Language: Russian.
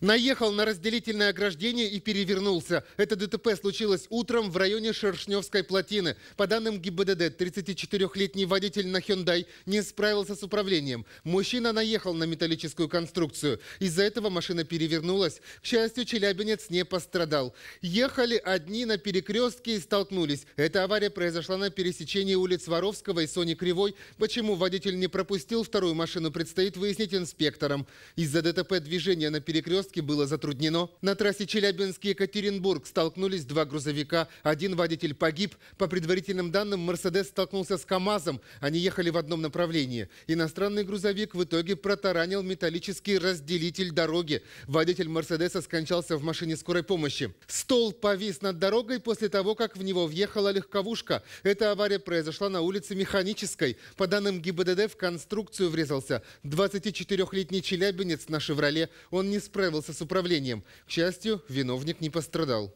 Наехал на разделительное ограждение и перевернулся. Это ДТП случилось утром в районе Шершневской плотины. По данным ГИБДД, 34-летний водитель на Hyundai не справился с управлением. Мужчина наехал на металлическую конструкцию. Из-за этого машина перевернулась. К счастью, челябинец не пострадал. Ехали одни на перекрестке и столкнулись. Эта авария произошла на пересечении улиц Воровского и Сони Кривой. Почему водитель не пропустил вторую машину, предстоит выяснить инспекторам. Из-за ДТП движение на перекрестке перекрестке было затруднено. На трассе Челябинск-Екатеринбург столкнулись два грузовика. Один водитель погиб. По предварительным данным, «Мерседес» столкнулся с «КамАЗом». Они ехали в одном направлении. Иностранный грузовик в итоге протаранил металлический разделитель дороги. Водитель «Мерседеса» скончался в машине скорой помощи. Стол повис над дорогой после того, как в него въехала легковушка. Эта авария произошла на улице Механической. По данным ГИБДД, в конструкцию врезался 24-летний челябинец на «Шевроле». Он не справился справился с управлением. К счастью, виновник не пострадал.